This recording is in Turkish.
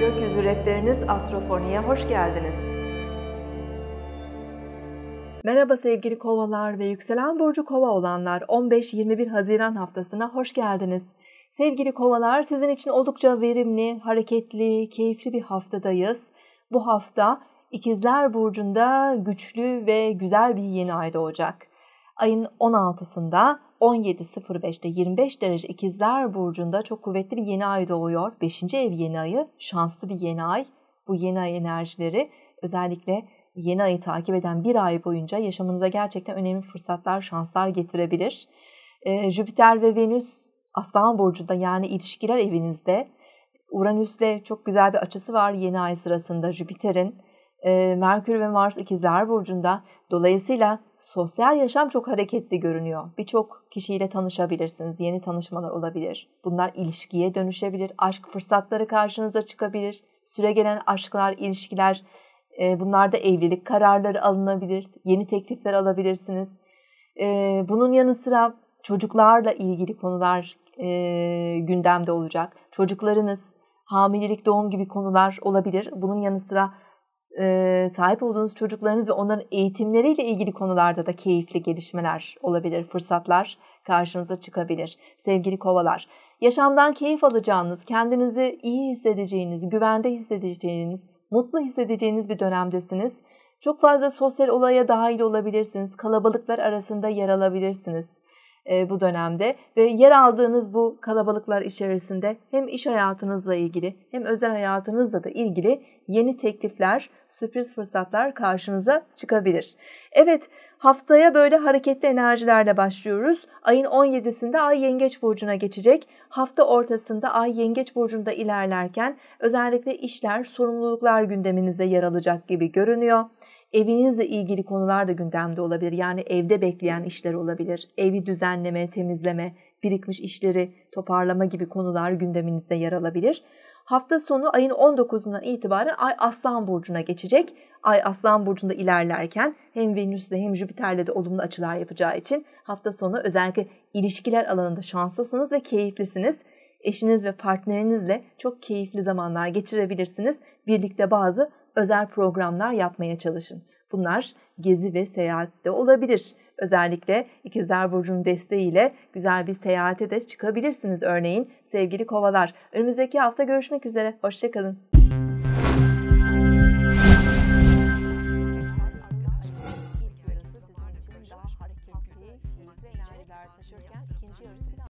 Gökyüzü rehberiniz Astrofoni'ye hoş geldiniz. Merhaba sevgili kovalar ve yükselen burcu kova olanlar 15-21 Haziran haftasına hoş geldiniz. Sevgili kovalar sizin için oldukça verimli, hareketli, keyifli bir haftadayız. Bu hafta İkizler Burcu'nda güçlü ve güzel bir yeni ay doğacak. Ayın 16'sında 17.05'te 25 derece ikizler burcunda çok kuvvetli bir yeni ay doğuyor. 5. ev yeni ayı, şanslı bir yeni ay. Bu yeni ay enerjileri özellikle yeni ayı takip eden bir ay boyunca yaşamınıza gerçekten önemli fırsatlar, şanslar getirebilir. Ee, Jüpiter ve Venüs Aslan burcunda yani ilişkiler evinizde. Uranüs'le çok güzel bir açısı var yeni ay sırasında Jüpiter'in e, Merkür ve Mars ikizler burcunda. Dolayısıyla sosyal yaşam çok hareketli görünüyor. Birçok kişiyle tanışabilirsiniz. Yeni tanışmalar olabilir. Bunlar ilişkiye dönüşebilir. Aşk fırsatları karşınıza çıkabilir. Süre gelen aşklar, ilişkiler, e, bunlarda evlilik kararları alınabilir. Yeni teklifler alabilirsiniz. E, bunun yanı sıra çocuklarla ilgili konular e, gündemde olacak. Çocuklarınız, hamilelik, doğum gibi konular olabilir. Bunun yanı sıra e, sahip olduğunuz çocuklarınız ve onların eğitimleriyle ilgili konularda da keyifli gelişmeler olabilir, fırsatlar karşınıza çıkabilir sevgili kovalar. Yaşamdan keyif alacağınız, kendinizi iyi hissedeceğiniz, güvende hissedeceğiniz, mutlu hissedeceğiniz bir dönemdesiniz. Çok fazla sosyal olaya dahil olabilirsiniz, kalabalıklar arasında yer alabilirsiniz. E, bu dönemde ve yer aldığınız bu kalabalıklar içerisinde hem iş hayatınızla ilgili hem özel hayatınızla da ilgili yeni teklifler, sürpriz fırsatlar karşınıza çıkabilir. Evet, haftaya böyle hareketli enerjilerle başlıyoruz. Ayın 17'sinde Ay Yengeç burcuna geçecek. Hafta ortasında Ay Yengeç burcunda ilerlerken özellikle işler, sorumluluklar gündeminizde yer alacak gibi görünüyor. Evinizle ilgili konular da gündemde olabilir. Yani evde bekleyen işler olabilir. Evi düzenleme, temizleme, birikmiş işleri toparlama gibi konular gündeminizde yer alabilir. Hafta sonu ayın 19'undan itibaren Ay Aslan Burcu'na geçecek. Ay Aslan Burcu'nda ilerlerken hem Venüs'le hem Jüpiter'le de olumlu açılar yapacağı için hafta sonu özellikle ilişkiler alanında şanslısınız ve keyiflisiniz. Eşiniz ve partnerinizle çok keyifli zamanlar geçirebilirsiniz. Birlikte bazı özel programlar yapmaya çalışın. Bunlar gezi ve seyahatte olabilir. Özellikle İkizler Burcu'nun desteğiyle güzel bir seyahate de çıkabilirsiniz örneğin sevgili kovalar. Önümüzdeki hafta görüşmek üzere. Hoşçakalın.